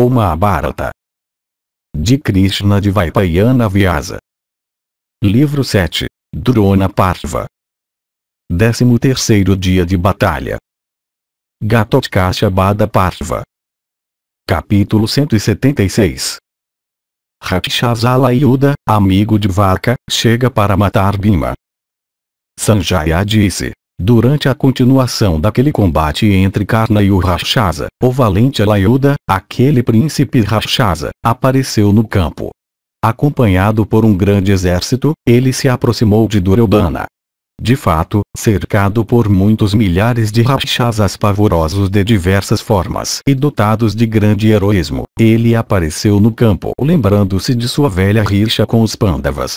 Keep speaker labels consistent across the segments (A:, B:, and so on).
A: O Mahabharata. De Krishna de Vaipayana Vyasa. Livro 7. Drona Parva. 13 dia de batalha. Gatotkasha Bada Parva. Capítulo 176. Rakshasala Yuda, amigo de Varka, chega para matar Bima. Sanjaya disse, Durante a continuação daquele combate entre Karna e o Rakshasa, o valente Alayuda, aquele príncipe Rakshasa, apareceu no campo. Acompanhado por um grande exército, ele se aproximou de Duryodhana. De fato, cercado por muitos milhares de Rakshasas pavorosos de diversas formas e dotados de grande heroísmo, ele apareceu no campo lembrando-se de sua velha rixa com os Pandavas,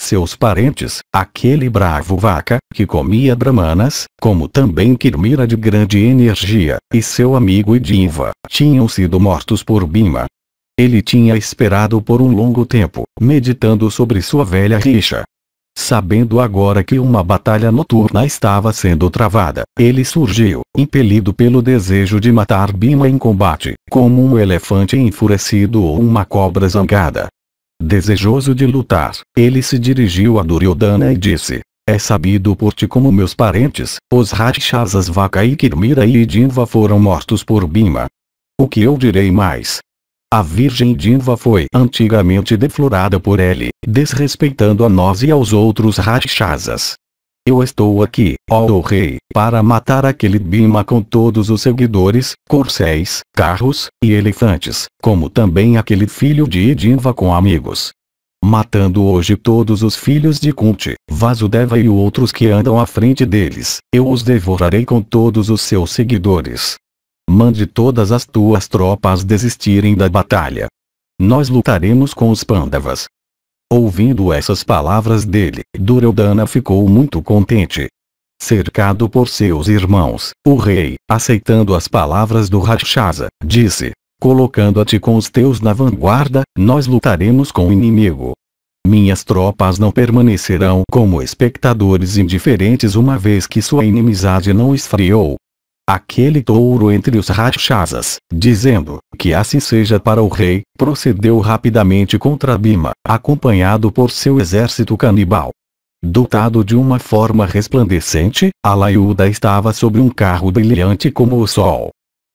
A: seus parentes, aquele bravo vaca, que comia brahmanas, como também Kirmira de grande energia, e seu amigo Idinva, tinham sido mortos por Bima. Ele tinha esperado por um longo tempo, meditando sobre sua velha rixa. Sabendo agora que uma batalha noturna estava sendo travada, ele surgiu, impelido pelo desejo de matar Bima em combate, como um elefante enfurecido ou uma cobra zangada. Desejoso de lutar, ele se dirigiu a Duryodhana e disse, é sabido por ti como meus parentes, os Rakshasas Vakaikirmira e Dinva foram mortos por Bhima. O que eu direi mais? A Virgem Dinva foi antigamente deflorada por ele, desrespeitando a nós e aos outros Rakshasas. Eu estou aqui, ó oh rei, para matar aquele Bima com todos os seguidores, corcéis, carros, e elefantes, como também aquele filho de Idinva com amigos. Matando hoje todos os filhos de Kunti, Vasudeva e outros que andam à frente deles, eu os devorarei com todos os seus seguidores. Mande todas as tuas tropas desistirem da batalha. Nós lutaremos com os Pandavas, Ouvindo essas palavras dele, Duryodhana ficou muito contente. Cercado por seus irmãos, o rei, aceitando as palavras do Rakshasa, disse, colocando-te com os teus na vanguarda, nós lutaremos com o inimigo. Minhas tropas não permanecerão como espectadores indiferentes uma vez que sua inimizade não esfriou aquele touro entre os Rakshasas, dizendo, que assim seja para o rei, procedeu rapidamente contra Bima, acompanhado por seu exército canibal. Dotado de uma forma resplandecente, Alaiuda estava sobre um carro brilhante como o sol.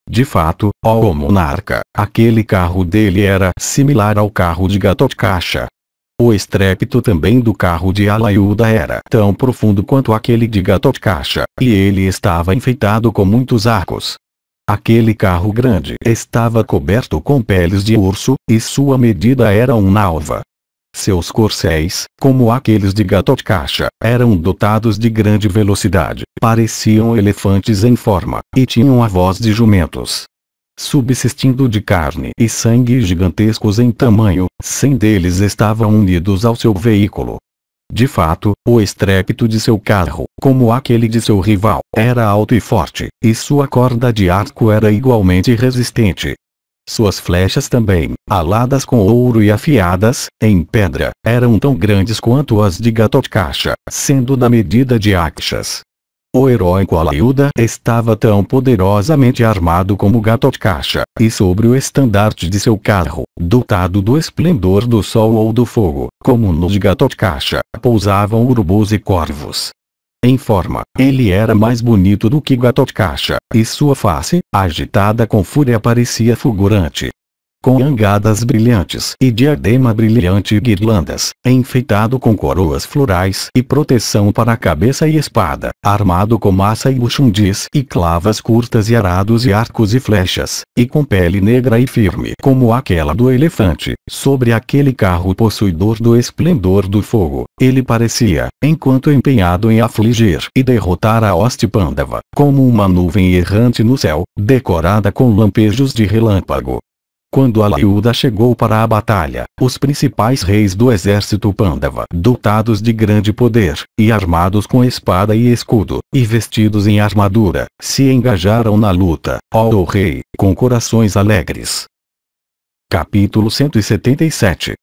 A: De fato, ó monarca, aquele carro dele era similar ao carro de Gatotkacha, o estrépito também do carro de Alaiuda era tão profundo quanto aquele de Gatotkacha, e ele estava enfeitado com muitos arcos. Aquele carro grande estava coberto com peles de urso, e sua medida era um nalva. Seus corcéis, como aqueles de Gatotkacha, eram dotados de grande velocidade, pareciam elefantes em forma, e tinham a voz de jumentos subsistindo de carne e sangue gigantescos em tamanho, sem deles estavam unidos ao seu veículo. De fato, o estrépito de seu carro, como aquele de seu rival, era alto e forte, e sua corda de arco era igualmente resistente. Suas flechas também, aladas com ouro e afiadas, em pedra, eram tão grandes quanto as de Gatotkacha, sendo da medida de Akshas. O heróico Yuda estava tão poderosamente armado como Caixa, e sobre o estandarte de seu carro, dotado do esplendor do sol ou do fogo, como no de Caixa, pousavam urubus e corvos. Em forma, ele era mais bonito do que Gatotkacha, e sua face, agitada com fúria parecia fulgurante com angadas brilhantes e diadema brilhante e guirlandas, enfeitado com coroas florais e proteção para a cabeça e espada, armado com massa e buchundis e clavas curtas e arados e arcos e flechas, e com pele negra e firme como aquela do elefante, sobre aquele carro possuidor do esplendor do fogo, ele parecia, enquanto empenhado em afligir e derrotar a hoste pândava, como uma nuvem errante no céu, decorada com lampejos de relâmpago, quando Alaiuda chegou para a batalha, os principais reis do exército Pandava, dotados de grande poder, e armados com espada e escudo, e vestidos em armadura, se engajaram na luta, ó rei, com corações alegres. Capítulo 177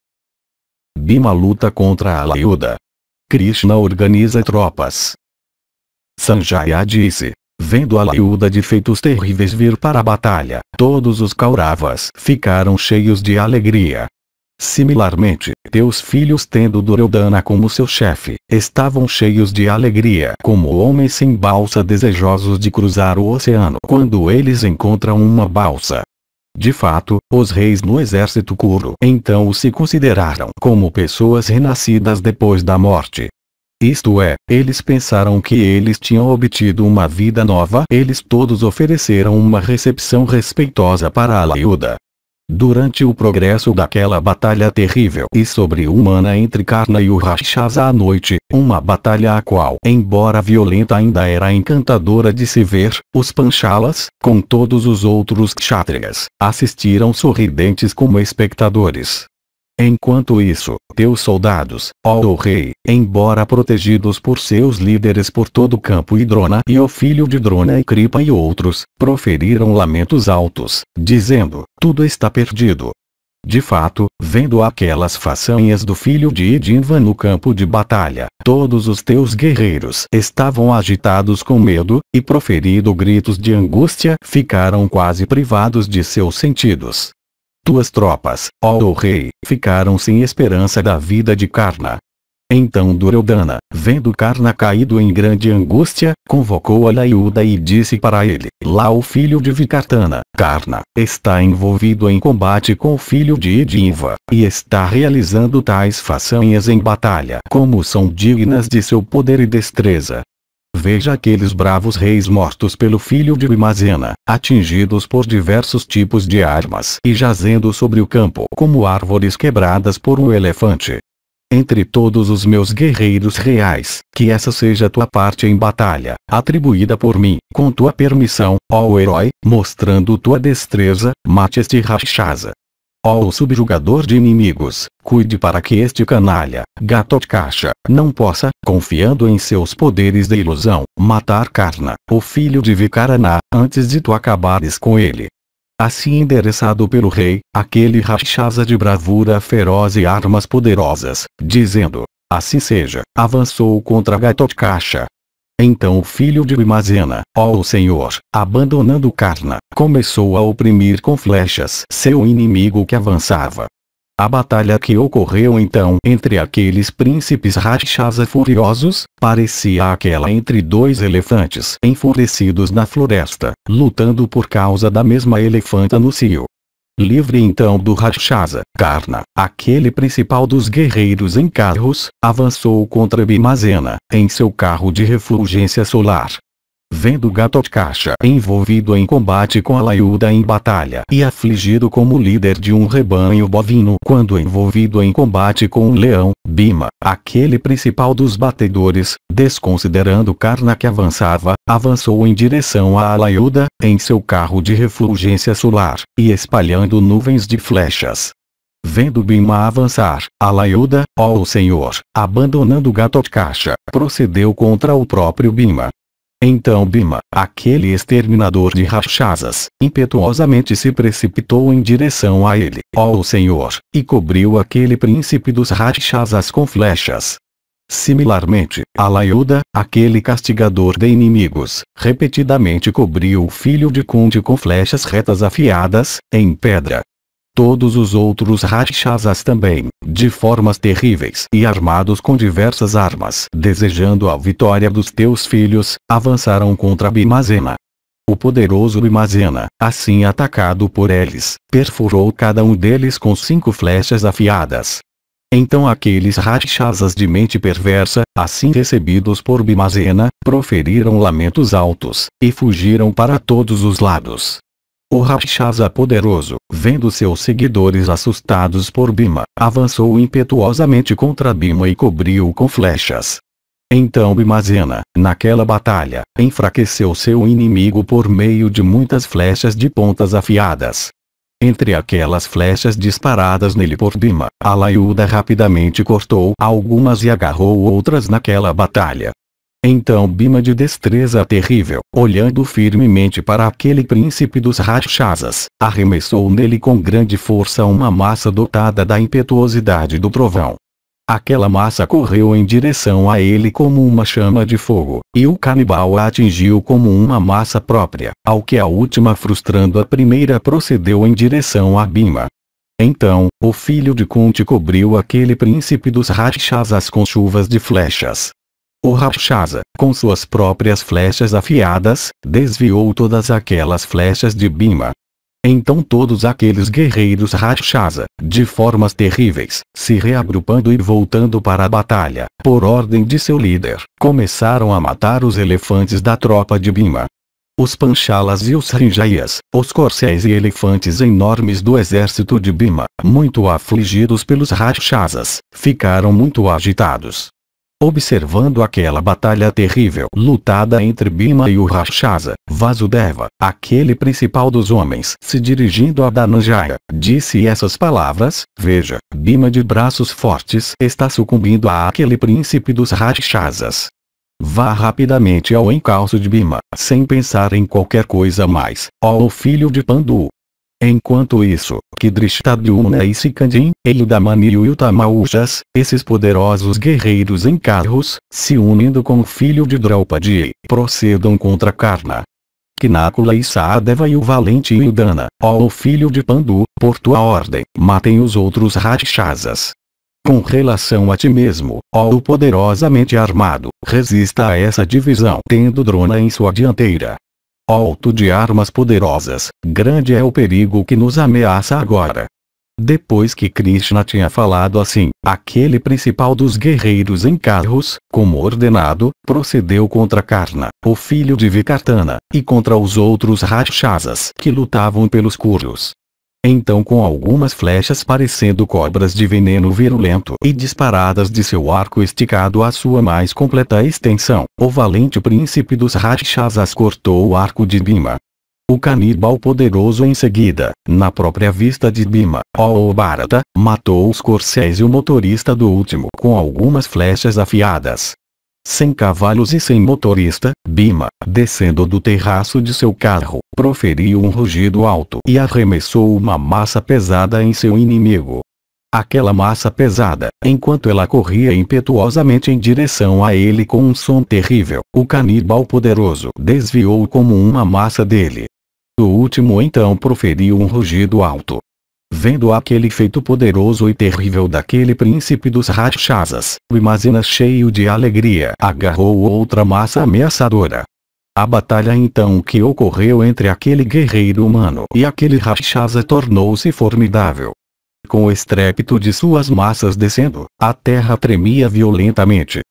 A: Bima luta contra Alaiuda. Krishna organiza tropas. Sanjaya disse, Vendo a laiúda de feitos terríveis vir para a batalha, todos os Kauravas ficaram cheios de alegria. Similarmente, teus filhos tendo Duryodhana como seu chefe, estavam cheios de alegria como homens sem balsa desejosos de cruzar o oceano quando eles encontram uma balsa. De fato, os reis no exército Kuru então se consideraram como pessoas renascidas depois da morte, isto é, eles pensaram que eles tinham obtido uma vida nova. Eles todos ofereceram uma recepção respeitosa para a Alaiuda. Durante o progresso daquela batalha terrível e sobre-humana entre Karna e o Rakshasa à noite, uma batalha a qual, embora violenta ainda era encantadora de se ver, os Panchalas, com todos os outros Kshatriyas, assistiram sorridentes como espectadores. Enquanto isso, teus soldados, ó o rei, embora protegidos por seus líderes por todo o campo e Drona e o filho de Drona e Cripa e outros, proferiram lamentos altos, dizendo, tudo está perdido. De fato, vendo aquelas façanhas do filho de Idinva no campo de batalha, todos os teus guerreiros estavam agitados com medo, e proferido gritos de angústia, ficaram quase privados de seus sentidos. Tuas tropas, ó oh rei, ficaram sem esperança da vida de Karna. Então Duryodhana, vendo Karna caído em grande angústia, convocou a Layuda e disse para ele, lá o filho de Vikartana, Karna, está envolvido em combate com o filho de Ediva, e está realizando tais façanhas em batalha como são dignas de seu poder e destreza, Veja aqueles bravos reis mortos pelo filho de Imazena, atingidos por diversos tipos de armas e jazendo sobre o campo como árvores quebradas por um elefante. Entre todos os meus guerreiros reais, que essa seja tua parte em batalha, atribuída por mim, com tua permissão, ó herói, mostrando tua destreza, mate este rachaza. Ó oh, subjugador de inimigos, cuide para que este canalha, gato de caixa, não possa, confiando em seus poderes de ilusão, matar Karna, o filho de Vicaraná, antes de tu acabares com ele. Assim endereçado pelo rei, aquele rachaza de bravura feroz e armas poderosas, dizendo, assim seja, avançou contra Gatot Kasha, então o filho de Imazena, ó Senhor, abandonando Karna, começou a oprimir com flechas seu inimigo que avançava. A batalha que ocorreu então entre aqueles príncipes Rakshasa furiosos, parecia aquela entre dois elefantes enfurecidos na floresta, lutando por causa da mesma elefanta no cio. Livre então do Rakshasa, Karna, aquele principal dos guerreiros em carros, avançou contra Bimazena, em seu carro de refulgência solar, vendo caixa envolvido em combate com Alaiuda em batalha e afligido como líder de um rebanho bovino quando envolvido em combate com um leão, Bima, aquele principal dos batedores, desconsiderando Karna que avançava, avançou em direção a Alaiuda em seu carro de refulgência solar, e espalhando nuvens de flechas. Vendo Bima avançar, Alaiuda, ó o Senhor, abandonando caixa, procedeu contra o próprio Bima, então Bima, aquele exterminador de rachasas, impetuosamente se precipitou em direção a ele, ó oh, Senhor, e cobriu aquele príncipe dos rachasas com flechas. Similarmente, Alayuda, aquele castigador de inimigos, repetidamente cobriu o filho de Kunde com flechas retas afiadas, em pedra, todos os outros Rakshasas também, de formas terríveis e armados com diversas armas. Desejando a vitória dos teus filhos, avançaram contra Bimazena. O poderoso Bimazena, assim atacado por eles, perfurou cada um deles com cinco flechas afiadas. Então aqueles Rakshasas de mente perversa, assim recebidos por Bimazena, proferiram lamentos altos, e fugiram para todos os lados. O Rakshasa poderoso, vendo seus seguidores assustados por Bima, avançou impetuosamente contra Bima e cobriu-o com flechas. Então Bimazena, naquela batalha, enfraqueceu seu inimigo por meio de muitas flechas de pontas afiadas. Entre aquelas flechas disparadas nele por Bima, Alayuda rapidamente cortou algumas e agarrou outras naquela batalha, então Bima de destreza terrível, olhando firmemente para aquele príncipe dos Rakshasas, arremessou nele com grande força uma massa dotada da impetuosidade do trovão. Aquela massa correu em direção a ele como uma chama de fogo, e o canibal a atingiu como uma massa própria, ao que a última frustrando a primeira procedeu em direção a Bima. Então, o filho de Kunti cobriu aquele príncipe dos Rakshasas com chuvas de flechas, o Rakshasa, com suas próprias flechas afiadas, desviou todas aquelas flechas de Bima. Então todos aqueles guerreiros Rakshasa, de formas terríveis, se reagrupando e voltando para a batalha, por ordem de seu líder, começaram a matar os elefantes da tropa de Bima. Os panchalas e os rinjaias, os corcéis e elefantes enormes do exército de Bima, muito afligidos pelos Rakshasas, ficaram muito agitados Observando aquela batalha terrível lutada entre Bhima e o Rakshasa, Vasudeva, aquele principal dos homens, se dirigindo a Dhanajaya, disse essas palavras, veja, Bhima de braços fortes está sucumbindo a aquele príncipe dos Rakshasas. Vá rapidamente ao encalço de Bima, sem pensar em qualquer coisa mais, ó filho de Pandu, Enquanto isso, Kidrishtadyumna e Sikandin, Eildamani e Utamaujas, esses poderosos guerreiros em carros, se unindo com o filho de Draupadi, procedam contra Karna. Nakula e Saadeva e o valente Ildana, ó o filho de Pandu, por tua ordem, matem os outros Rakshasas. Com relação a ti mesmo, ó o poderosamente armado, resista a essa divisão tendo Drona em sua dianteira, alto de armas poderosas, grande é o perigo que nos ameaça agora. Depois que Krishna tinha falado assim, aquele principal dos guerreiros em carros, como ordenado, procedeu contra Karna, o filho de Vikartana, e contra os outros Rakshasas que lutavam pelos Kurus. Então com algumas flechas parecendo cobras de veneno virulento e disparadas de seu arco esticado à sua mais completa extensão, o valente príncipe dos Rakshasas cortou o arco de Bima. O canibal poderoso em seguida, na própria vista de Bima, oh Bharata, matou os corcéis e o motorista do último com algumas flechas afiadas, sem cavalos e sem motorista, Bima, descendo do terraço de seu carro, proferiu um rugido alto e arremessou uma massa pesada em seu inimigo. Aquela massa pesada, enquanto ela corria impetuosamente em direção a ele com um som terrível, o canibal poderoso desviou como uma massa dele. O último então proferiu um rugido alto vendo aquele feito poderoso e terrível daquele príncipe dos o Imazina cheio de alegria agarrou outra massa ameaçadora. A batalha então que ocorreu entre aquele guerreiro humano e aquele Rakshasa tornou-se formidável. Com o estrépito de suas massas descendo, a terra tremia violentamente.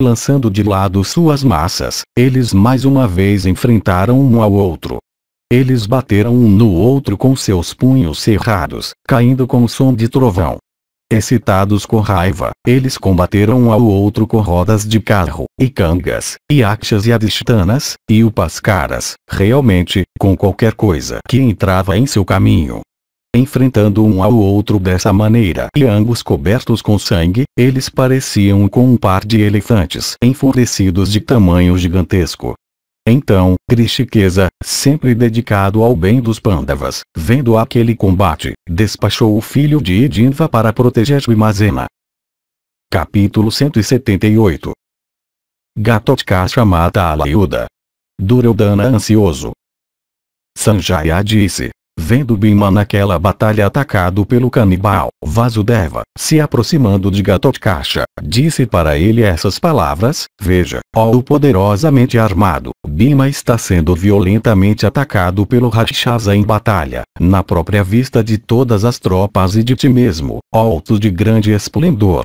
A: Lançando de lado suas massas, eles mais uma vez enfrentaram um ao outro, eles bateram um no outro com seus punhos cerrados, caindo com som de trovão. Excitados com raiva, eles combateram um ao outro com rodas de carro, e cangas, e akshas e adistanas, e upascaras, realmente, com qualquer coisa que entrava em seu caminho. Enfrentando um ao outro dessa maneira e ambos cobertos com sangue, eles pareciam com um par de elefantes enfurecidos de tamanho gigantesco. Então, Trishikesa, sempre dedicado ao bem dos Pandavas, vendo aquele combate, despachou o filho de Edinva para proteger Bhimasena. Capítulo 178 Ghatotkasha mata Alayuda. Duryodhana ansioso. Sanjaya disse, vendo Bima naquela batalha atacado pelo canibal, Vasudeva, se aproximando de Gatotkacha, disse para ele essas palavras, veja, ó o poderosamente armado, Bima está sendo violentamente atacado pelo Rakshasa em batalha, na própria vista de todas as tropas e de ti mesmo, ó alto de grande esplendor.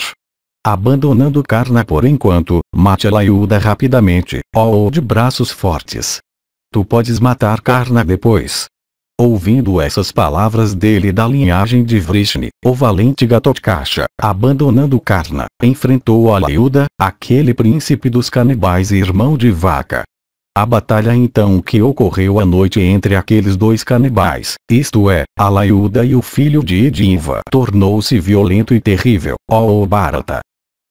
A: Abandonando Karna por enquanto, mate Layuda rapidamente, ó de braços fortes. Tu podes matar Karna depois, Ouvindo essas palavras dele da linhagem de Vrishni, o valente Gatotkacha, abandonando Karna, enfrentou Alayuda, aquele príncipe dos canibais e irmão de vaca. A batalha então que ocorreu à noite entre aqueles dois canibais, isto é, Alayuda e o filho de Idiva, tornou-se violento e terrível, ó oh Bharata.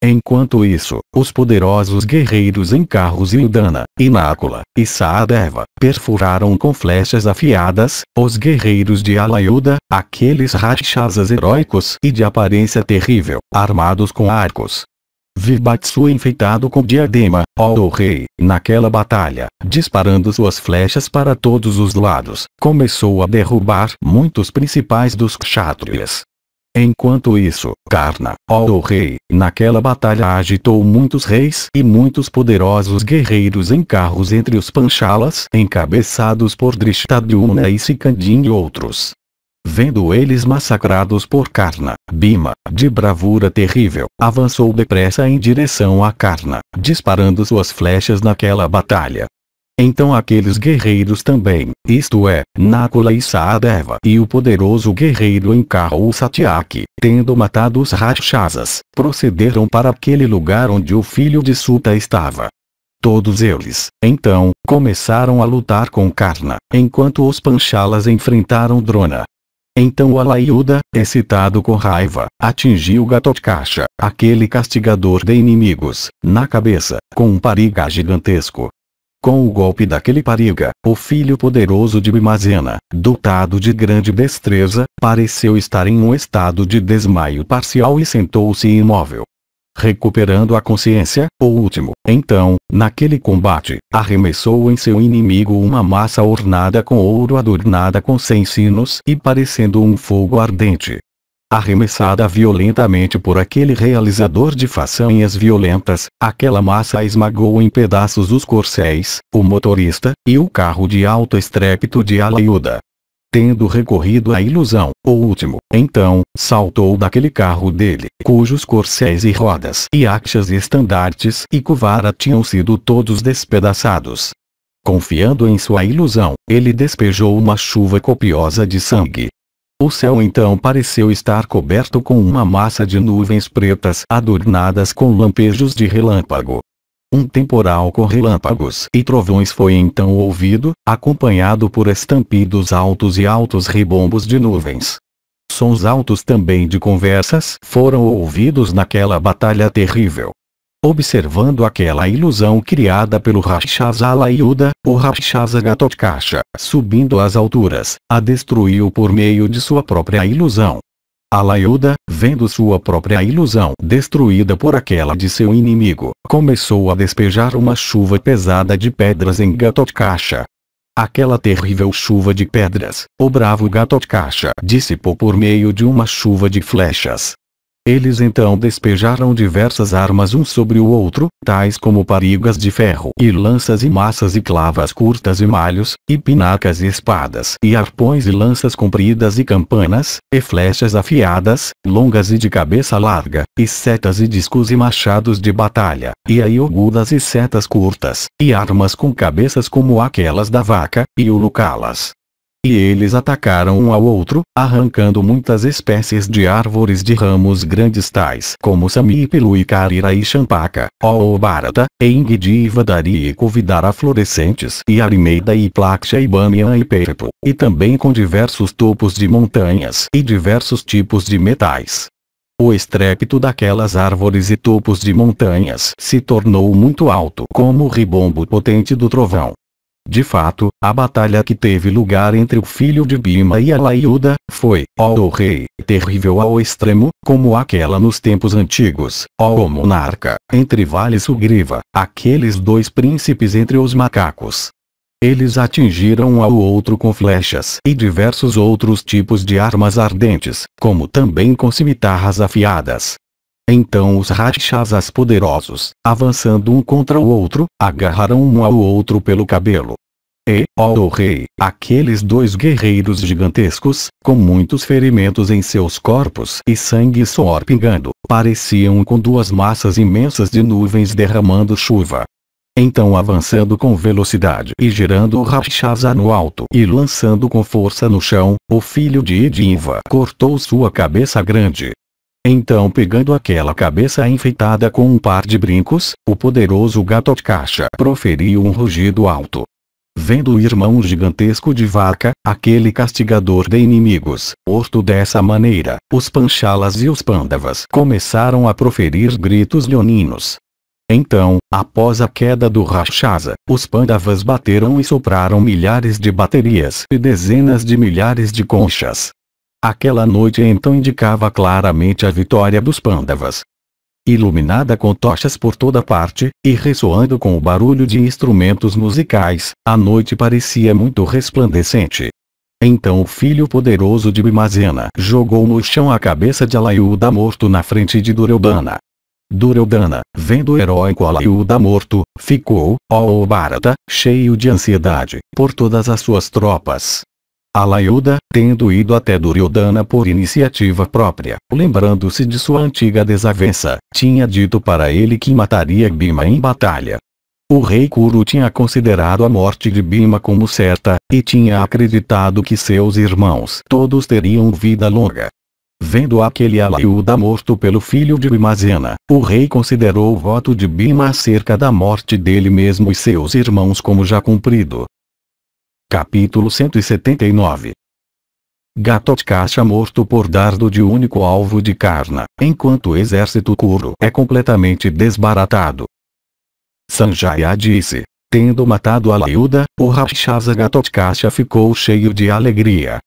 A: Enquanto isso, os poderosos guerreiros em carros Yudana, Inácula, e Saadeva, perfuraram com flechas afiadas, os guerreiros de Alayuda, aqueles rakshasas heróicos e de aparência terrível, armados com arcos. Vibatsu enfeitado com diadema, ó rei, naquela batalha, disparando suas flechas para todos os lados, começou a derrubar muitos principais dos kshatriyas, Enquanto isso, Karna, ó rei, naquela batalha agitou muitos reis e muitos poderosos guerreiros em carros entre os panchalas encabeçados por Drishtadyumna e Sikandin e outros. Vendo eles massacrados por Karna, Bima, de bravura terrível, avançou depressa em direção a Karna, disparando suas flechas naquela batalha, então aqueles guerreiros também, isto é, Nakula e Saadeva e o poderoso guerreiro encarrou Satyaki, tendo matado os Rakshasas, procederam para aquele lugar onde o filho de Suta estava. Todos eles, então, começaram a lutar com Karna, enquanto os Panchalas enfrentaram Drona. Então Alayuda, excitado com raiva, atingiu Gatotkacha, aquele castigador de inimigos, na cabeça, com um pariga gigantesco. Com o golpe daquele pariga, o filho poderoso de Bimazena, dotado de grande destreza, pareceu estar em um estado de desmaio parcial e sentou-se imóvel. Recuperando a consciência, o último, então, naquele combate, arremessou em seu inimigo uma massa ornada com ouro adornada com cem sinos e parecendo um fogo ardente, arremessada violentamente por aquele realizador de façanhas violentas, aquela massa esmagou em pedaços os corcéis, o motorista, e o carro de alto estrépito de Alaiuda. Tendo recorrido à ilusão, o último, então, saltou daquele carro dele, cujos corcéis e rodas e achas e estandartes e cuvara tinham sido todos despedaçados. Confiando em sua ilusão, ele despejou uma chuva copiosa de sangue, o céu então pareceu estar coberto com uma massa de nuvens pretas adornadas com lampejos de relâmpago. Um temporal com relâmpagos e trovões foi então ouvido, acompanhado por estampidos altos e altos ribombos de nuvens. Sons altos também de conversas foram ouvidos naquela batalha terrível observando aquela ilusão criada pelo Rakshasa Alayuda, o Rakshasa Ghatotkasha, subindo às alturas, a destruiu por meio de sua própria ilusão. Alayuda, vendo sua própria ilusão destruída por aquela de seu inimigo, começou a despejar uma chuva pesada de pedras em Ghatotkasha. Aquela terrível chuva de pedras, o bravo Ghatotkasha dissipou por meio de uma chuva de flechas, eles então despejaram diversas armas um sobre o outro, tais como parigas de ferro e lanças e massas e clavas curtas e malhos, e pinacas e espadas e arpões e lanças compridas e campanas, e flechas afiadas, longas e de cabeça larga, e setas e discos e machados de batalha, e aiogudas e setas curtas, e armas com cabeças como aquelas da vaca, e o lucalas, e eles atacaram um ao outro, arrancando muitas espécies de árvores de ramos grandes tais como Sami e Carira e Champaca, Oobharata, e Vadari e Covidara florescentes e Arimeida e plaxia e Bamiyan e perpo, e também com diversos topos de montanhas e diversos tipos de metais. O estrépito daquelas árvores e topos de montanhas se tornou muito alto como o ribombo potente do trovão, de fato, a batalha que teve lugar entre o filho de Bima e a Alaiuda, foi, ó oh, rei, terrível ao extremo, como aquela nos tempos antigos, ó oh, monarca, entre Vale e Sugriva, aqueles dois príncipes entre os macacos. Eles atingiram um ao outro com flechas e diversos outros tipos de armas ardentes, como também com cimitarras afiadas, então os Rakshasas poderosos, avançando um contra o outro, agarraram um ao outro pelo cabelo. E, ó oh, rei, aqueles dois guerreiros gigantescos, com muitos ferimentos em seus corpos e sangue e suor pingando, pareciam com duas massas imensas de nuvens derramando chuva. Então avançando com velocidade e girando o Rakshasa no alto e lançando com força no chão, o filho de Idinva cortou sua cabeça grande então pegando aquela cabeça enfeitada com um par de brincos, o poderoso gato de caixa proferiu um rugido alto. Vendo o irmão gigantesco de vaca, aquele castigador de inimigos, morto dessa maneira, os panchalas e os pandavas começaram a proferir gritos leoninos. Então, após a queda do rachasa, os Pandavas bateram e sopraram milhares de baterias e dezenas de milhares de conchas, Aquela noite então indicava claramente a vitória dos Pandavas. Iluminada com tochas por toda parte, e ressoando com o barulho de instrumentos musicais, a noite parecia muito resplandecente. Então o filho poderoso de Bimazena jogou no chão a cabeça de Alaiuda morto na frente de Duryodhana. Duryodhana, vendo o heróico Alaiuda morto, ficou, ó Bharata, cheio de ansiedade, por todas as suas tropas. Alayuda, tendo ido até Duryodhana por iniciativa própria, lembrando-se de sua antiga desavença, tinha dito para ele que mataria Bima em batalha. O rei Kuru tinha considerado a morte de Bima como certa, e tinha acreditado que seus irmãos todos teriam vida longa. Vendo aquele Alayuda morto pelo filho de Bimazena, o rei considerou o voto de Bima acerca da morte dele mesmo e seus irmãos como já cumprido, Capítulo 179 Gatotkasha morto por dardo de único alvo de Karna, enquanto o exército Kuru é completamente desbaratado. Sanjaya disse, tendo matado Alayuda, o Rakshasa Gatotkasha ficou cheio de alegria.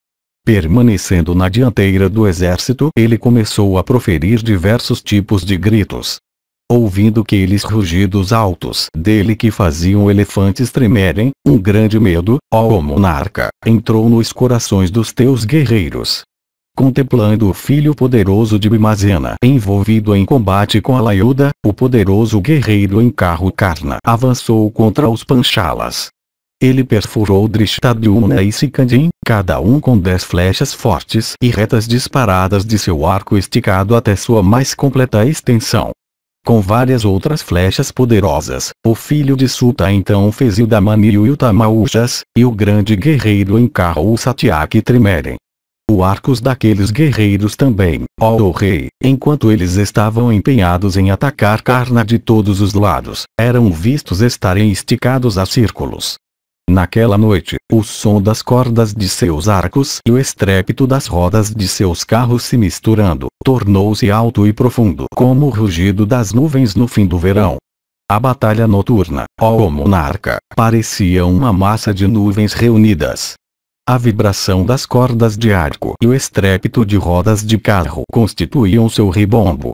A: Permanecendo na dianteira do exército, ele começou a proferir diversos tipos de gritos, ouvindo que eles rugidos altos dele que faziam elefantes tremerem, um grande medo, ó monarca, entrou nos corações dos teus guerreiros. Contemplando o filho poderoso de Bimazena envolvido em combate com Alaiuda, o poderoso guerreiro em carro Karna avançou contra os Panchalas. Ele perfurou Drishtadyumna e Sikandin, cada um com dez flechas fortes e retas disparadas de seu arco esticado até sua mais completa extensão com várias outras flechas poderosas. O filho de Suta então fez o Damaniu e o Iltamauchas, e o grande guerreiro encarrou o Satyaki Trimeren. O arcos daqueles guerreiros também, ó oh, rei, enquanto eles estavam empenhados em atacar Karna de todos os lados, eram vistos estarem esticados a círculos, Naquela noite, o som das cordas de seus arcos e o estrépito das rodas de seus carros se misturando, tornou-se alto e profundo como o rugido das nuvens no fim do verão. A batalha noturna, ó monarca, parecia uma massa de nuvens reunidas. A vibração das cordas de arco e o estrépito de rodas de carro constituíam seu ribombo.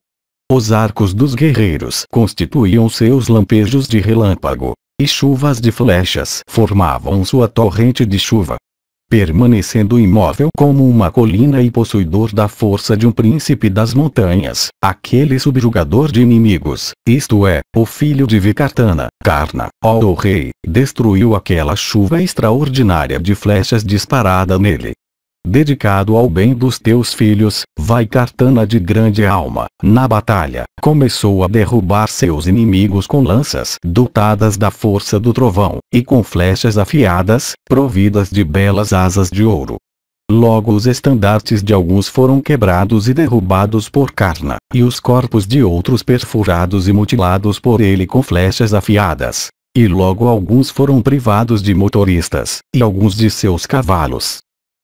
A: Os arcos dos guerreiros constituíam seus lampejos de relâmpago, e chuvas de flechas formavam sua torrente de chuva. Permanecendo imóvel como uma colina e possuidor da força de um príncipe das montanhas, aquele subjugador de inimigos, isto é, o filho de Vikartana, Karna, ó rei, destruiu aquela chuva extraordinária de flechas disparada nele dedicado ao bem dos teus filhos, vai Cartana de grande alma, na batalha, começou a derrubar seus inimigos com lanças dotadas da força do trovão, e com flechas afiadas, providas de belas asas de ouro. Logo os estandartes de alguns foram quebrados e derrubados por Carna, e os corpos de outros perfurados e mutilados por ele com flechas afiadas. E logo alguns foram privados de motoristas, e alguns de seus cavalos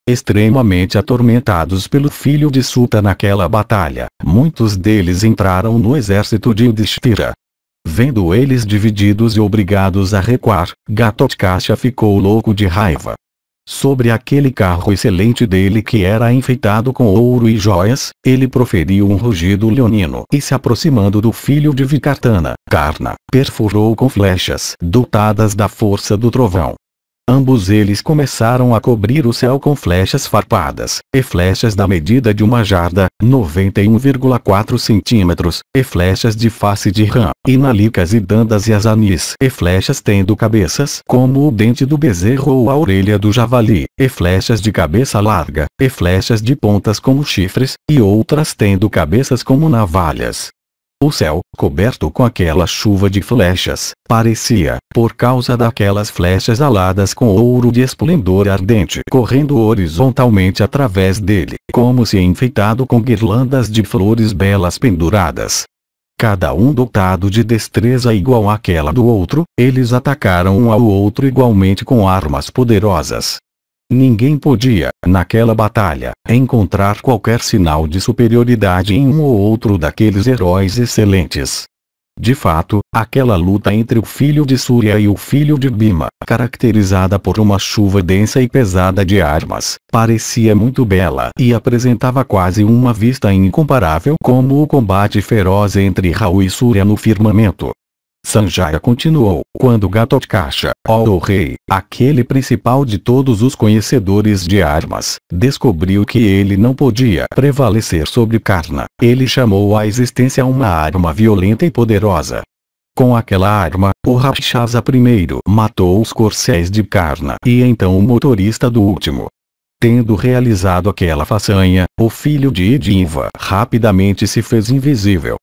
A: extremamente atormentados pelo filho de Suta naquela batalha. Muitos deles entraram no exército de Yudhishthira. Vendo eles divididos e obrigados a recuar, Ghatotkasha ficou louco de raiva. Sobre aquele carro excelente dele que era enfeitado com ouro e joias, ele proferiu um rugido leonino e se aproximando do filho de Vikartana, Karna, perfurou com flechas dotadas da força do trovão. Ambos eles começaram a cobrir o céu com flechas farpadas, e flechas da medida de uma jarda, 91,4 centímetros, e flechas de face de rã, e nalicas e dandas e azanis, e flechas tendo cabeças como o dente do bezerro ou a orelha do javali, e flechas de cabeça larga, e flechas de pontas como chifres, e outras tendo cabeças como navalhas, o céu, coberto com aquela chuva de flechas, parecia, por causa daquelas flechas aladas com ouro de esplendor ardente correndo horizontalmente através dele, como se enfeitado com guirlandas de flores belas penduradas. Cada um dotado de destreza igual àquela do outro, eles atacaram um ao outro igualmente com armas poderosas, Ninguém podia, naquela batalha, encontrar qualquer sinal de superioridade em um ou outro daqueles heróis excelentes. De fato, aquela luta entre o filho de Surya e o filho de Bima, caracterizada por uma chuva densa e pesada de armas, parecia muito bela e apresentava quase uma vista incomparável como o combate feroz entre Raul e Surya no firmamento. Sanjaya continuou, quando ó o rei, aquele principal de todos os conhecedores de armas, descobriu que ele não podia prevalecer sobre Karna, ele chamou à existência uma arma violenta e poderosa. Com aquela arma, o Rakshasa primeiro matou os corcéis de Karna e então o motorista do último, Tendo realizado aquela façanha, o filho de Idinva rapidamente se fez invisível.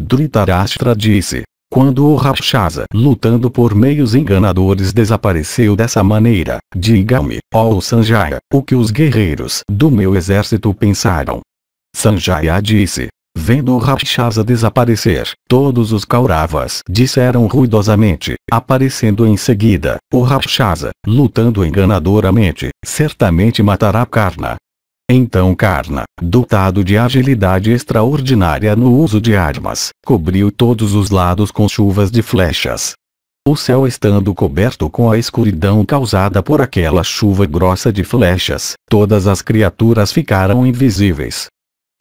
A: Dhritarashtra disse, quando o Rakshasa, lutando por meios enganadores desapareceu dessa maneira, diga-me, ó Sanjaya, o que os guerreiros do meu exército pensaram. Sanjaya disse. Vendo o Rakshasa desaparecer, todos os Kauravas disseram ruidosamente, aparecendo em seguida, o Rakshasa, lutando enganadoramente, certamente matará Karna, então Karna, dotado de agilidade extraordinária no uso de armas, cobriu todos os lados com chuvas de flechas. O céu estando coberto com a escuridão causada por aquela chuva grossa de flechas, todas as criaturas ficaram invisíveis,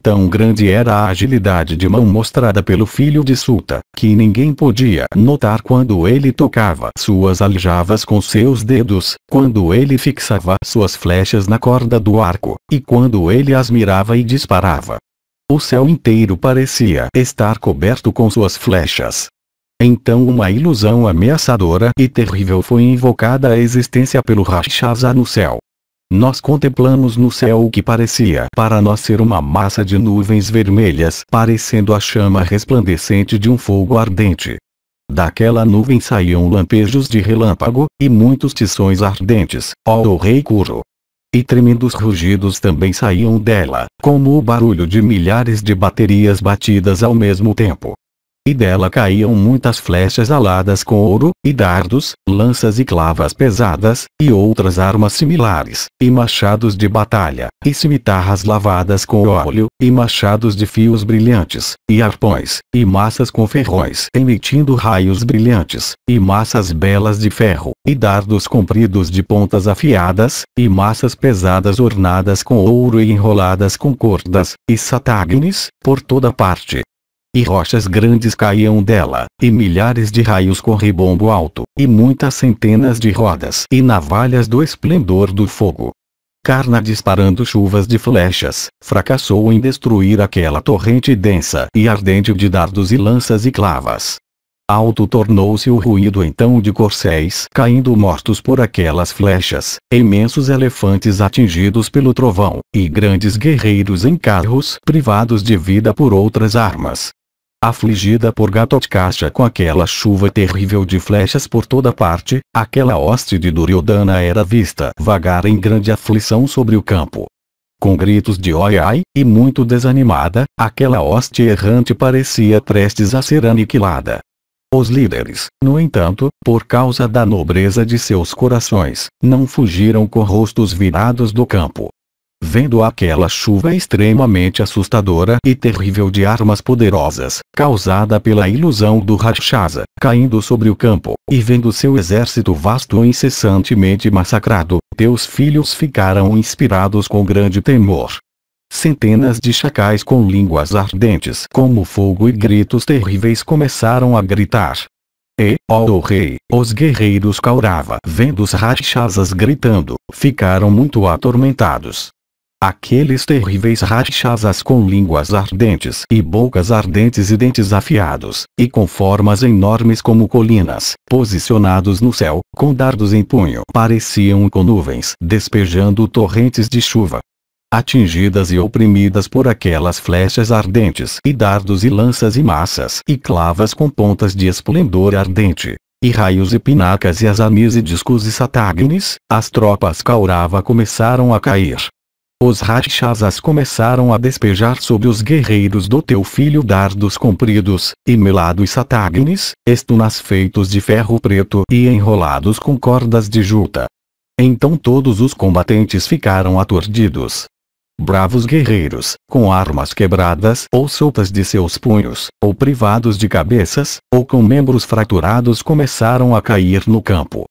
A: Tão grande era a agilidade de mão mostrada pelo filho de Sulta, que ninguém podia notar quando ele tocava suas aljavas com seus dedos, quando ele fixava suas flechas na corda do arco, e quando ele as mirava e disparava. O céu inteiro parecia estar coberto com suas flechas. Então uma ilusão ameaçadora e terrível foi invocada à existência pelo Rashaza no céu, nós contemplamos no céu o que parecia para nós ser uma massa de nuvens vermelhas parecendo a chama resplandecente de um fogo ardente. Daquela nuvem saíam lampejos de relâmpago, e muitos tições ardentes, ó rei Kuro. E tremendos rugidos também saíam dela, como o barulho de milhares de baterias batidas ao mesmo tempo e dela caíam muitas flechas aladas com ouro, e dardos, lanças e clavas pesadas, e outras armas similares, e machados de batalha, e cimitarras lavadas com óleo, e machados de fios brilhantes, e arpões, e massas com ferrões emitindo raios brilhantes, e massas belas de ferro, e dardos compridos de pontas afiadas, e massas pesadas ornadas com ouro e enroladas com cordas, e satagnes, por toda parte, e rochas grandes caíam dela, e milhares de raios com ribombo alto, e muitas centenas de rodas e navalhas do esplendor do fogo. Karna disparando chuvas de flechas, fracassou em destruir aquela torrente densa e ardente de dardos e lanças e clavas. Alto tornou-se o ruído então de corcéis caindo mortos por aquelas flechas, imensos elefantes atingidos pelo trovão, e grandes guerreiros em carros privados de vida por outras armas, afligida por Gatotkacha com aquela chuva terrível de flechas por toda parte, aquela hoste de Duryodhana era vista vagar em grande aflição sobre o campo. Com gritos de oi ai, e muito desanimada, aquela hoste errante parecia prestes a ser aniquilada. Os líderes, no entanto, por causa da nobreza de seus corações, não fugiram com rostos virados do campo, vendo aquela chuva extremamente assustadora e terrível de armas poderosas, causada pela ilusão do Rakshasa, caindo sobre o campo, e vendo seu exército vasto incessantemente massacrado, teus filhos ficaram inspirados com grande temor. Centenas de chacais com línguas ardentes como fogo e gritos terríveis começaram a gritar. E, ó oh, rei, os guerreiros Kaurava vendo os Rakshasas gritando, ficaram muito atormentados, Aqueles terríveis rachazas com línguas ardentes e bocas ardentes e dentes afiados, e com formas enormes como colinas, posicionados no céu, com dardos em punho, pareciam com nuvens despejando torrentes de chuva. Atingidas e oprimidas por aquelas flechas ardentes e dardos e lanças e massas e clavas com pontas de esplendor ardente, e raios e pinacas e e discos e satagnes, as tropas caurava começaram a cair, os rachazas começaram a despejar sobre os guerreiros do teu filho dardos compridos, e melados satagnes, estunas feitos de ferro preto e enrolados com cordas de juta. Então todos os combatentes ficaram aturdidos. Bravos guerreiros, com armas quebradas ou soltas de seus punhos, ou privados de cabeças, ou com membros fraturados começaram a cair no campo,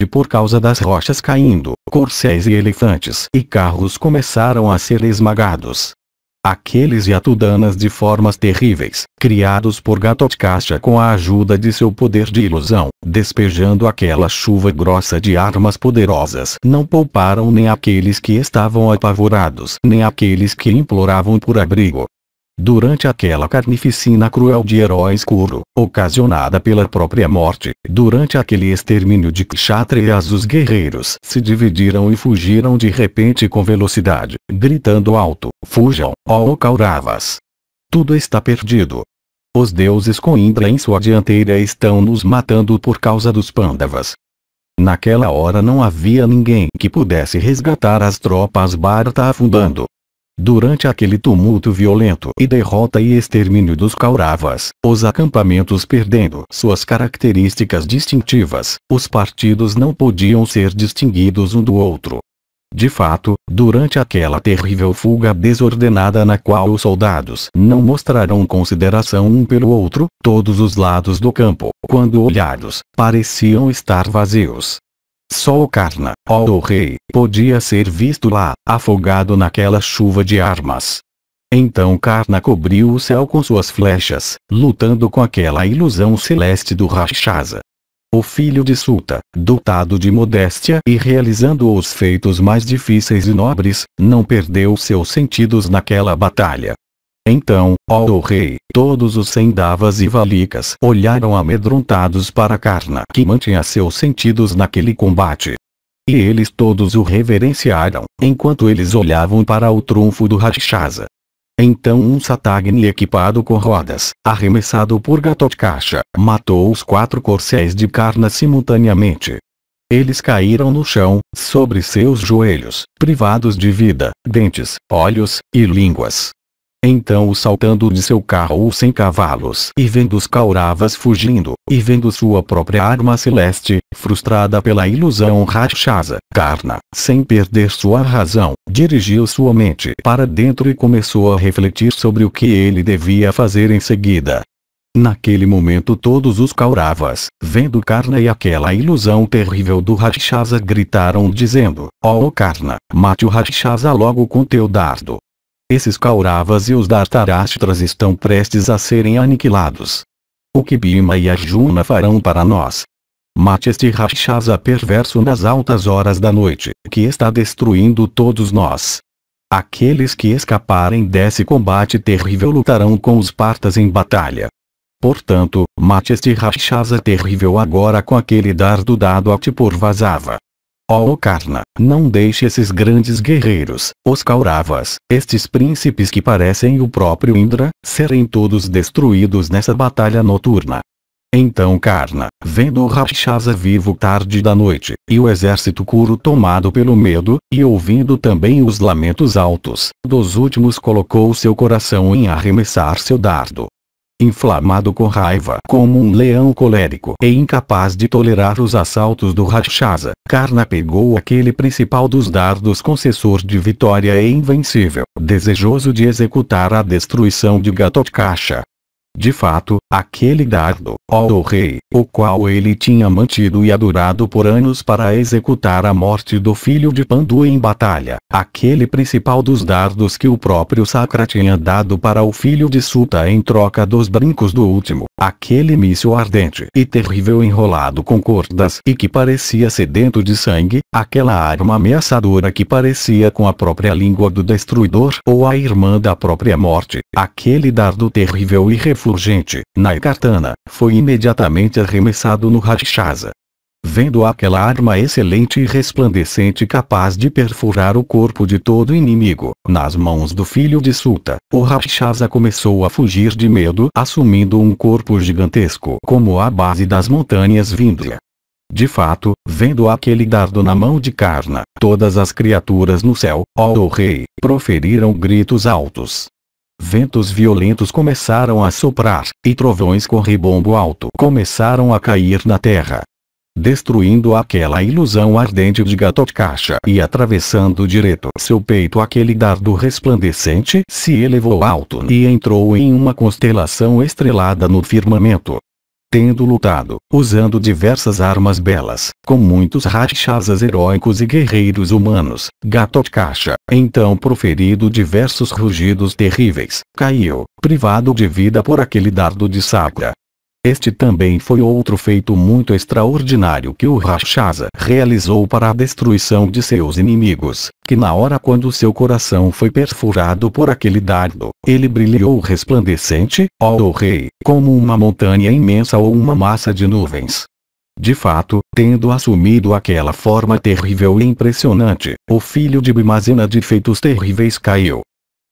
A: e por causa das rochas caindo, corcéis e elefantes e carros começaram a ser esmagados. Aqueles Yatudanas de formas terríveis, criados por Gatotkasha com a ajuda de seu poder de ilusão, despejando aquela chuva grossa de armas poderosas, não pouparam nem aqueles que estavam apavorados, nem aqueles que imploravam por abrigo, Durante aquela carnificina cruel de herói escuro, ocasionada pela própria morte, durante aquele extermínio de Kshatriyas os guerreiros se dividiram e fugiram de repente com velocidade, gritando alto, fujam, ó Kauravas! Tudo está perdido. Os deuses com Indra em sua dianteira estão nos matando por causa dos Pandavas. Naquela hora não havia ninguém que pudesse resgatar as tropas Bharata afundando. Durante aquele tumulto violento e derrota e extermínio dos Kauravas, os acampamentos perdendo suas características distintivas, os partidos não podiam ser distinguidos um do outro. De fato, durante aquela terrível fuga desordenada na qual os soldados não mostraram consideração um pelo outro, todos os lados do campo, quando olhados, pareciam estar vazios, só o Karna, ó o rei, podia ser visto lá, afogado naquela chuva de armas. Então Karna cobriu o céu com suas flechas, lutando com aquela ilusão celeste do Rakshasa. O filho de Suta, dotado de modéstia e realizando os feitos mais difíceis e nobres, não perdeu seus sentidos naquela batalha. Então, ó rei, todos os sendavas e valicas olharam amedrontados para Karna que mantinha seus sentidos naquele combate. E eles todos o reverenciaram, enquanto eles olhavam para o trunfo do Rakshasa. Então um Satagni equipado com rodas, arremessado por Gatotkacha, matou os quatro corcéis de Karna simultaneamente. Eles caíram no chão, sobre seus joelhos, privados de vida, dentes, olhos e línguas. Então o saltando de seu carro ou sem cavalos e vendo os Kauravas fugindo, e vendo sua própria arma celeste, frustrada pela ilusão Rakshasa, Karna, sem perder sua razão, dirigiu sua mente para dentro e começou a refletir sobre o que ele devia fazer em seguida. Naquele momento todos os Kauravas, vendo Karna e aquela ilusão terrível do Rakshasa gritaram dizendo, ó oh, Karna, mate o Rakshasa logo com teu dardo esses Kauravas e os Dartarashtras estão prestes a serem aniquilados. O que Bhima e Arjuna farão para nós? Mate este Rakshasa perverso nas altas horas da noite, que está destruindo todos nós. Aqueles que escaparem desse combate terrível lutarão com os partas em batalha. Portanto, mate este Rakshasa terrível agora com aquele dardo dado a Vazava. Ó oh Karna, não deixe esses grandes guerreiros, os Kauravas, estes príncipes que parecem o próprio Indra, serem todos destruídos nessa batalha noturna. Então Karna, vendo o Rakshasa vivo tarde da noite, e o exército Kuru tomado pelo medo, e ouvindo também os lamentos altos, dos últimos colocou seu coração em arremessar seu dardo, inflamado com raiva como um leão colérico e incapaz de tolerar os assaltos do Rachaza, Karna pegou aquele principal dos dardos concessor de vitória e invencível, desejoso de executar a destruição de Gatotkacha. De fato, aquele dardo, ao rei, o qual ele tinha mantido e adorado por anos para executar a morte do filho de Pandu em batalha, aquele principal dos dardos que o próprio Sakra tinha dado para o filho de Suta em troca dos brincos do último, aquele míssil ardente e terrível enrolado com cordas e que parecia sedento de sangue, aquela arma ameaçadora que parecia com a própria língua do destruidor ou a irmã da própria morte, aquele dardo terrível e refúgio fulgente, Naikartana, foi imediatamente arremessado no Rakshasa. Vendo aquela arma excelente e resplandecente capaz de perfurar o corpo de todo inimigo, nas mãos do filho de Suta, o Rakshasa começou a fugir de medo assumindo um corpo gigantesco como a base das montanhas Vindhya. De fato, vendo aquele dardo na mão de Karna, todas as criaturas no céu, ó oh, oh rei, proferiram gritos altos. Ventos violentos começaram a soprar, e trovões com ribombo alto começaram a cair na terra. Destruindo aquela ilusão ardente de Gatotkacha e atravessando direto seu peito aquele dardo resplandecente se elevou alto e entrou em uma constelação estrelada no firmamento tendo lutado, usando diversas armas belas, com muitos rachazas heróicos e guerreiros humanos, Gatotkacha, então proferido diversos rugidos terríveis, caiu, privado de vida por aquele dardo de Sakura, este também foi outro feito muito extraordinário que o Rakshasa realizou para a destruição de seus inimigos, que na hora quando seu coração foi perfurado por aquele dardo, ele brilhou resplandecente, ó oh, rei, como uma montanha imensa ou uma massa de nuvens. De fato, tendo assumido aquela forma terrível e impressionante, o filho de Bimazena de feitos terríveis caiu,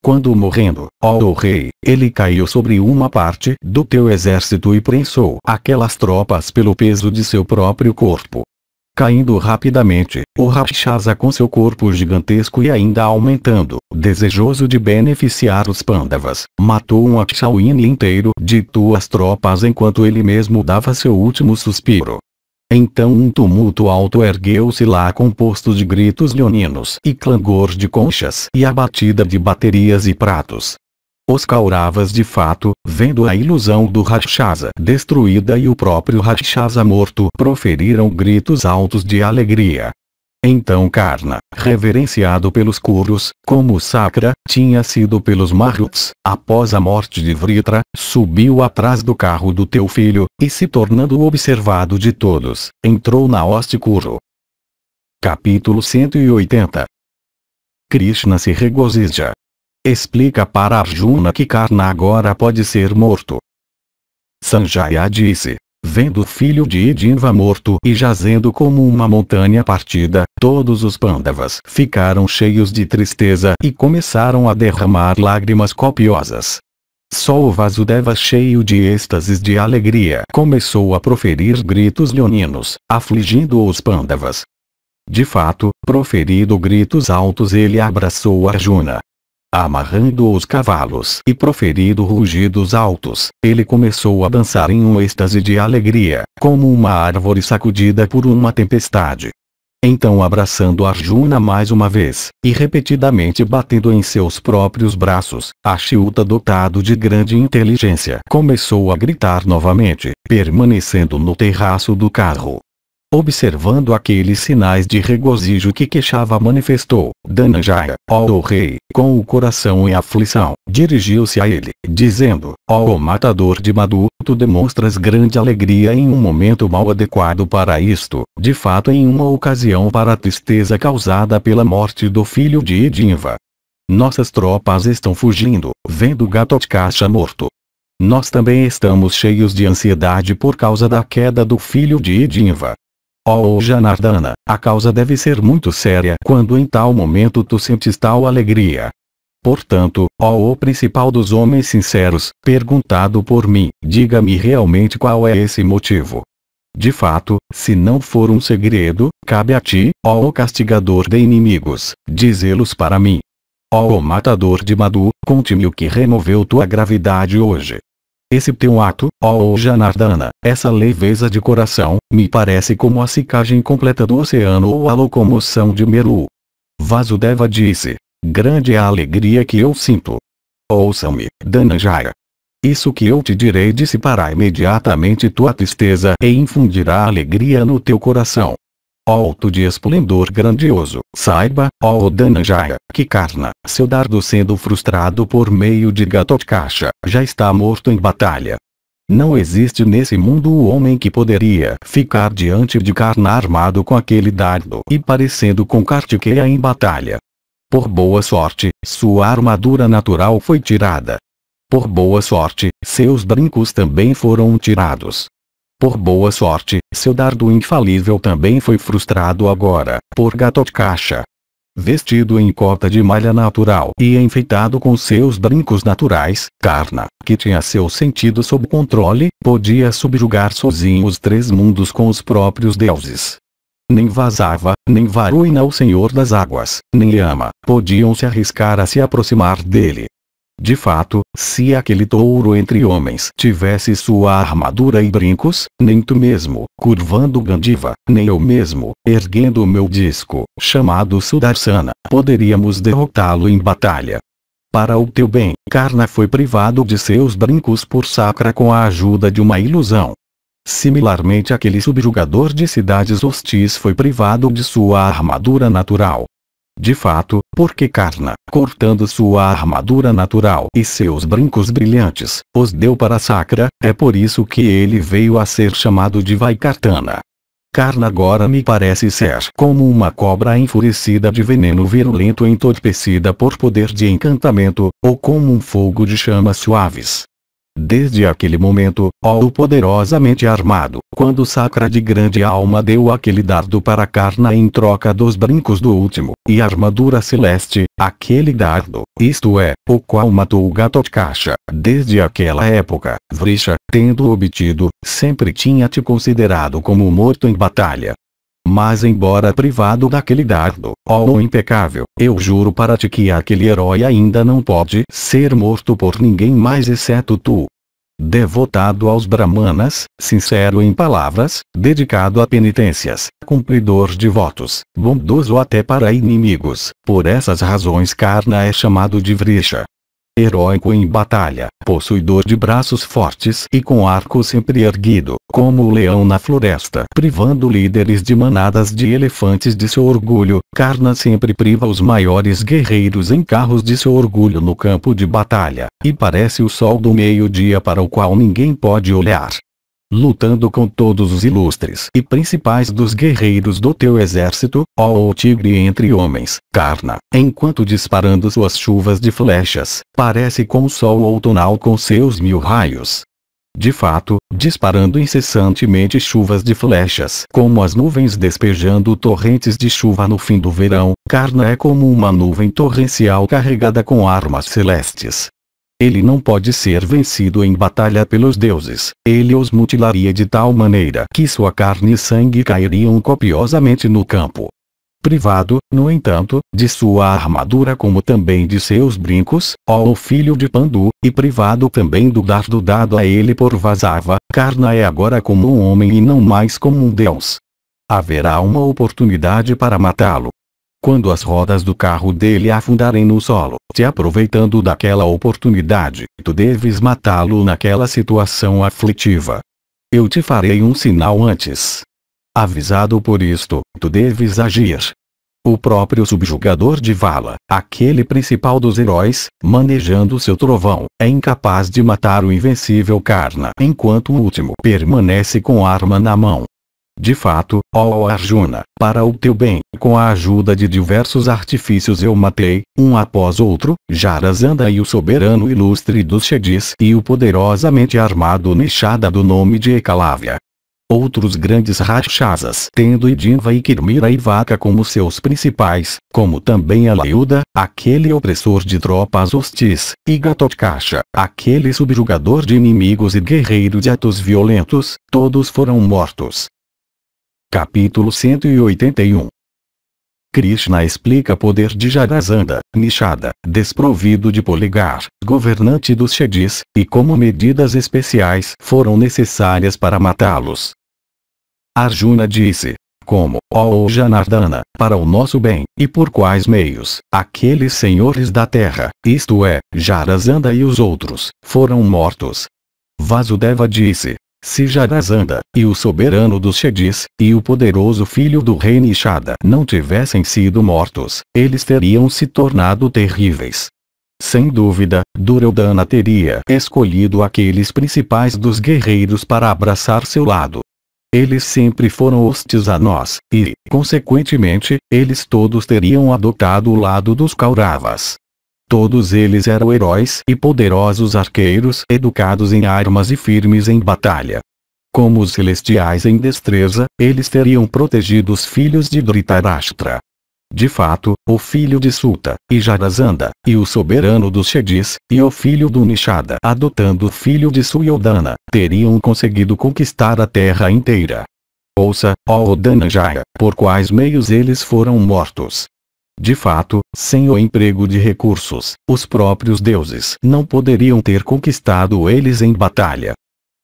A: quando morrendo, ó oh rei, ele caiu sobre uma parte do teu exército e prensou aquelas tropas pelo peso de seu próprio corpo. Caindo rapidamente, o Rakshasa com seu corpo gigantesco e ainda aumentando, desejoso de beneficiar os Pandavas, matou um Akshawini inteiro de tuas tropas enquanto ele mesmo dava seu último suspiro. Então um tumulto alto ergueu-se lá composto de gritos leoninos e clangor de conchas e a batida de baterias e pratos. Os Kauravas de fato, vendo a ilusão do Ratchasa destruída e o próprio Ratchasa morto, proferiram gritos altos de alegria. Então Karna, reverenciado pelos Kurus, como Sakra, tinha sido pelos Maruts, após a morte de Vritra, subiu atrás do carro do teu filho, e se tornando observado de todos, entrou na hoste Kuru. Capítulo 180 Krishna se regozija. Explica para Arjuna que Karna agora pode ser morto. Sanjaya disse, vendo o filho de Idinva morto e jazendo como uma montanha partida, todos os Pandavas ficaram cheios de tristeza e começaram a derramar lágrimas copiosas. Só o Vasudeva cheio de êxtases de alegria começou a proferir gritos leoninos, afligindo os Pandavas. De fato, proferido gritos altos ele abraçou Arjuna, amarrando os cavalos e proferido rugidos altos, ele começou a dançar em um êxtase de alegria, como uma árvore sacudida por uma tempestade. Então abraçando Arjuna mais uma vez, e repetidamente batendo em seus próprios braços, Ashiuta dotado de grande inteligência começou a gritar novamente, permanecendo no terraço do carro, Observando aqueles sinais de regozijo que Queixava manifestou, Dananjaya, ó rei, com o coração em aflição, dirigiu-se a ele, dizendo, ó matador de Madhu, tu demonstras grande alegria em um momento mal adequado para isto, de fato em uma ocasião para a tristeza causada pela morte do filho de Edinva. Nossas tropas estão fugindo, vendo Gatotkacha morto. Nós também estamos cheios de ansiedade por causa da queda do filho de Edinva. Oh Janardana, a causa deve ser muito séria quando em tal momento tu sentes tal alegria. Portanto, ó oh, o principal dos homens sinceros, perguntado por mim, diga-me realmente qual é esse motivo. De fato, se não for um segredo, cabe a ti, ó oh, o castigador de inimigos, dizê-los para mim. Ó oh, o matador de Madu, conte-me o que removeu tua gravidade hoje. Esse teu ato, ó oh Janardana, essa leveza de coração, me parece como a secagem completa do oceano ou a locomoção de Meru. Vasudeva disse. Grande é a alegria que eu sinto. Ouçam-me, Dananjaya. Isso que eu te direi dissipará imediatamente tua tristeza e infundirá alegria no teu coração alto de esplendor grandioso. Saiba, ó Dananjaya, que Karna, seu dardo sendo frustrado por meio de Gatotkasha, já está morto em batalha. Não existe nesse mundo o homem que poderia ficar diante de Karna armado com aquele dardo e parecendo com Kartikeya em batalha. Por boa sorte, sua armadura natural foi tirada. Por boa sorte, seus brincos também foram tirados. Por boa sorte, seu dardo infalível também foi frustrado agora, por Gatotkacha. Vestido em cota de malha natural e enfeitado com seus brincos naturais, Karna, que tinha seu sentido sob controle, podia subjugar sozinho os três mundos com os próprios deuses. Nem Vazava, nem Varuina o Senhor das Águas, nem Yama, podiam se arriscar a se aproximar dele, de fato, se aquele touro entre homens tivesse sua armadura e brincos, nem tu mesmo, curvando Gandiva, nem eu mesmo, erguendo o meu disco, chamado Sudarsana, poderíamos derrotá-lo em batalha. Para o teu bem, Karna foi privado de seus brincos por Sacra com a ajuda de uma ilusão. Similarmente aquele subjugador de cidades hostis foi privado de sua armadura natural, de fato, porque Karna, cortando sua armadura natural e seus brincos brilhantes, os deu para Sakra, é por isso que ele veio a ser chamado de Vaikartana. Karna agora me parece ser como uma cobra enfurecida de veneno virulento entorpecida por poder de encantamento, ou como um fogo de chamas suaves, Desde aquele momento, Oro poderosamente armado, quando Sacra de grande alma deu aquele dardo para Karna em troca dos brincos do último, e armadura celeste, aquele dardo, isto é, o qual matou o gato de caixa. Desde aquela época, Vrisha, tendo obtido, sempre tinha te considerado como morto em batalha. Mas embora privado daquele dardo, ó oh, impecável, eu juro para ti que aquele herói ainda não pode ser morto por ninguém mais exceto tu. Devotado aos brahmanas, sincero em palavras, dedicado a penitências, cumpridor de votos, bondoso até para inimigos, por essas razões Karna é chamado de Vrisha, heróico em batalha, possuidor de braços fortes e com arco sempre erguido, como o leão na floresta, privando líderes de manadas de elefantes de seu orgulho, Karna sempre priva os maiores guerreiros em carros de seu orgulho no campo de batalha, e parece o sol do meio-dia para o qual ninguém pode olhar lutando com todos os ilustres e principais dos guerreiros do teu exército, ó tigre entre homens, carna, enquanto disparando suas chuvas de flechas, parece com o sol outonal com seus mil raios. De fato, disparando incessantemente chuvas de flechas, como as nuvens despejando torrentes de chuva no fim do verão, Karna é como uma nuvem torrencial carregada com armas celestes, ele não pode ser vencido em batalha pelos deuses. Ele os mutilaria de tal maneira que sua carne e sangue cairiam copiosamente no campo. Privado, no entanto, de sua armadura como também de seus brincos, ó o filho de Pandu, e privado também do dardo dado a ele por Vazava, Karna é agora como um homem e não mais como um deus. Haverá uma oportunidade para matá-lo, quando as rodas do carro dele afundarem no solo. te aproveitando daquela oportunidade, tu deves matá-lo naquela situação aflitiva. Eu te farei um sinal antes. Avisado por isto, tu deves agir. O próprio subjugador de Vala, aquele principal dos heróis, manejando seu trovão, é incapaz de matar o invencível Karna enquanto o último permanece com a arma na mão. De fato, ó Arjuna, para o teu bem, com a ajuda de diversos artifícios eu matei, um após outro, Jarazanda e o soberano ilustre dos Shedis e o poderosamente armado Nishada do nome de Ekalavya. Outros grandes Rakshasas tendo Idinva e Kirmira e Vaca como seus principais, como também Alayuda, aquele opressor de tropas hostis, e Ghatotkasha, aquele subjugador de inimigos e guerreiro de atos violentos, todos foram mortos, Capítulo 181 Krishna explica poder de Jarasandha, Nishada, desprovido de polegar, governante dos Shedis, e como medidas especiais foram necessárias para matá-los. Arjuna disse, como, ó Janardana, para o nosso bem, e por quais meios, aqueles senhores da terra, isto é, Jarasandha e os outros, foram mortos. Vasudeva disse, se Jarazanda, e o soberano dos Shedis, e o poderoso filho do rei Nishada não tivessem sido mortos, eles teriam se tornado terríveis. Sem dúvida, Duryodhana teria escolhido aqueles principais dos guerreiros para abraçar seu lado. Eles sempre foram hostis a nós, e, consequentemente, eles todos teriam adotado o lado dos Kauravas. Todos eles eram heróis e poderosos arqueiros educados em armas e firmes em batalha. Como os celestiais em destreza, eles teriam protegido os filhos de Dhritarashtra. De fato, o filho de Suta, e Jarazanda, e o soberano dos Shedis, e o filho do Nishada adotando o filho de Suyodhana, teriam conseguido conquistar a terra inteira. Ouça, ó Odanajaya, por quais meios eles foram mortos. De fato, sem o emprego de recursos, os próprios deuses não poderiam ter conquistado eles em batalha.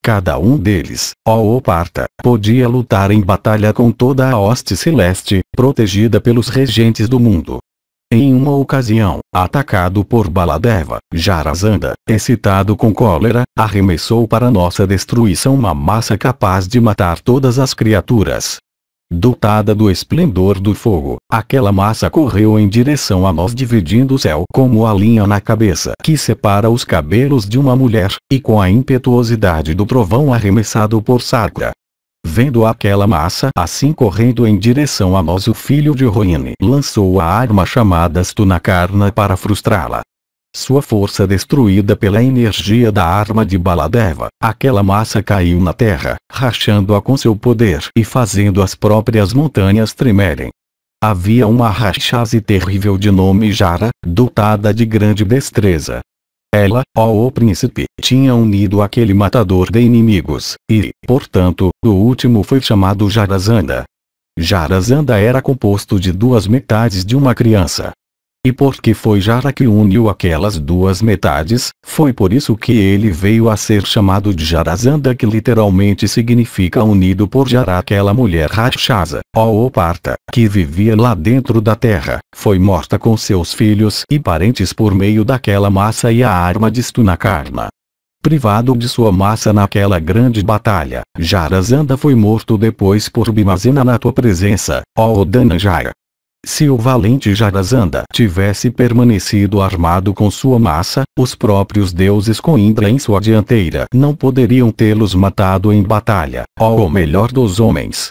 A: Cada um deles, ó Oparta, podia lutar em batalha com toda a hoste celeste, protegida pelos regentes do mundo. Em uma ocasião, atacado por Baladeva, Jarazanda, excitado com cólera, arremessou para nossa destruição uma massa capaz de matar todas as criaturas, Dotada do esplendor do fogo, aquela massa correu em direção a nós dividindo o céu como a linha na cabeça que separa os cabelos de uma mulher, e com a impetuosidade do trovão arremessado por Sakura. Vendo aquela massa assim correndo em direção a nós o filho de Roine lançou a arma chamada Stunakarna para frustrá-la sua força destruída pela energia da arma de Baladeva. Aquela massa caiu na terra, rachando-a com seu poder e fazendo as próprias montanhas tremerem. Havia uma rachase terrível de nome Jara, dotada de grande destreza. Ela, ó o príncipe, tinha unido aquele matador de inimigos, e, portanto, o último foi chamado Jarazanda. Jarazanda era composto de duas metades de uma criança, e porque foi Jara que uniu aquelas duas metades, foi por isso que ele veio a ser chamado de Jarazanda que literalmente significa unido por Jara aquela mulher Rakshasa, ou Parta, que vivia lá dentro da terra, foi morta com seus filhos e parentes por meio daquela massa e a arma de Stunakarma. Privado de sua massa naquela grande batalha, Jarazanda foi morto depois por Bhimazena na tua presença, ó Odanajaya. Se o valente Jarazanda tivesse permanecido armado com sua massa, os próprios deuses Indra em sua dianteira não poderiam tê-los matado em batalha, ou o melhor dos homens.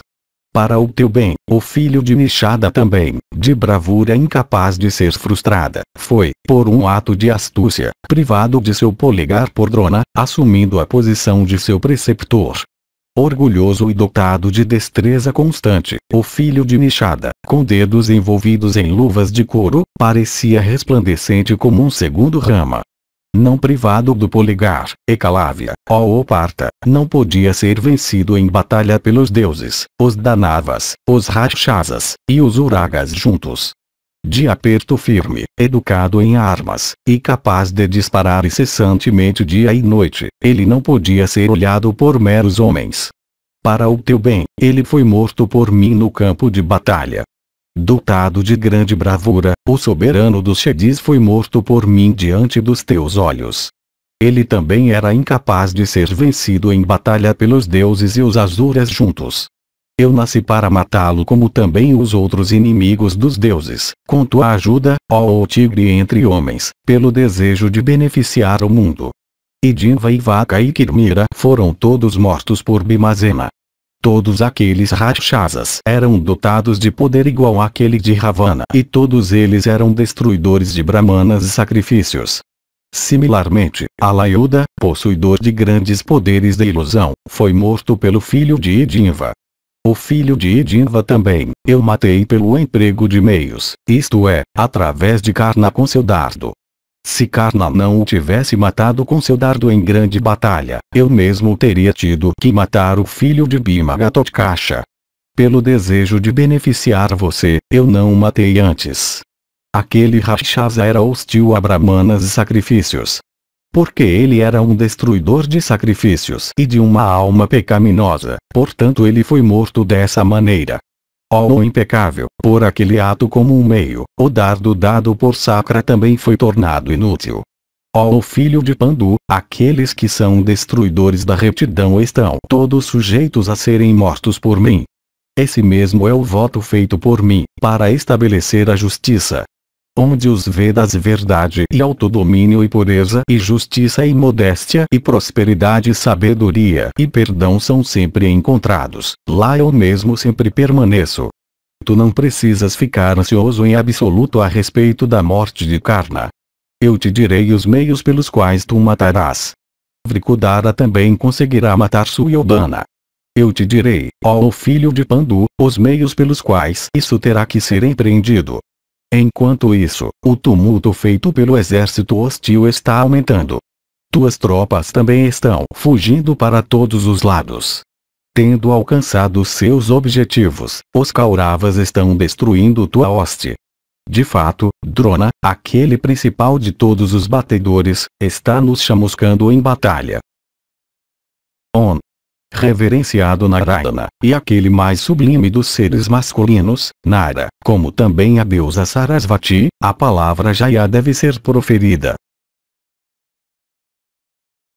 A: Para o teu bem, o filho de Nishada também, de bravura incapaz de ser frustrada, foi, por um ato de astúcia, privado de seu polegar por drona, assumindo a posição de seu preceptor, orgulhoso e dotado de destreza constante. O filho de Nishada, com dedos envolvidos em luvas de couro, parecia resplandecente como um segundo rama. Não privado do polegar, Ecalávia, ó Oparta, não podia ser vencido em batalha pelos deuses, os Danavas, os Rakshasas, e os Uragas juntos, de aperto firme, educado em armas, e capaz de disparar incessantemente dia e noite, ele não podia ser olhado por meros homens. Para o teu bem, ele foi morto por mim no campo de batalha. Dotado de grande bravura, o soberano dos Xedis foi morto por mim diante dos teus olhos. Ele também era incapaz de ser vencido em batalha pelos deuses e os Azuras juntos. Eu nasci para matá-lo como também os outros inimigos dos deuses. Com tua ajuda, ó tigre entre homens, pelo desejo de beneficiar o mundo. E Dinva e Vaca e Kirmira foram todos mortos por Bimazena. Todos aqueles Rakshasas eram dotados de poder igual àquele de Ravana e todos eles eram destruidores de brahmanas e sacrifícios. Similarmente, Alayuda, possuidor de grandes poderes da ilusão, foi morto pelo filho de Edinva, o filho de Idinva também, eu matei pelo emprego de meios, isto é, através de Karna com seu dardo. Se Karna não o tivesse matado com seu dardo em grande batalha, eu mesmo teria tido que matar o filho de Bhima Ghatotkacha. Pelo desejo de beneficiar você, eu não o matei antes. Aquele Rakshasa era hostil a brahmanas e sacrifícios, porque ele era um destruidor de sacrifícios e de uma alma pecaminosa, portanto ele foi morto dessa maneira. Ó oh, impecável, por aquele ato como um meio, o dardo dado por Sacra também foi tornado inútil. Ó oh, filho de Pandu, aqueles que são destruidores da retidão estão todos sujeitos a serem mortos por mim. Esse mesmo é o voto feito por mim, para estabelecer a justiça, onde os Vedas verdade e autodomínio e pureza e justiça e modéstia e prosperidade e sabedoria e perdão são sempre encontrados. Lá eu mesmo sempre permaneço. Tu não precisas ficar ansioso em absoluto a respeito da morte de Karna. Eu te direi os meios pelos quais tu matarás. Vrikudara também conseguirá matar Suyodana. Eu te direi, ó filho de Pandu, os meios pelos quais isso terá que ser empreendido. Enquanto isso, o tumulto feito pelo exército hostil está aumentando. Tuas tropas também estão fugindo para todos os lados. Tendo alcançado seus objetivos, os Kauravas estão destruindo tua hoste. De fato, Drona, aquele principal de todos os batedores, está nos chamuscando em batalha. On, reverenciado Narayana, e aquele mais sublime dos seres masculinos, Nara, como também a deusa Sarasvati, a palavra Jaya deve ser proferida,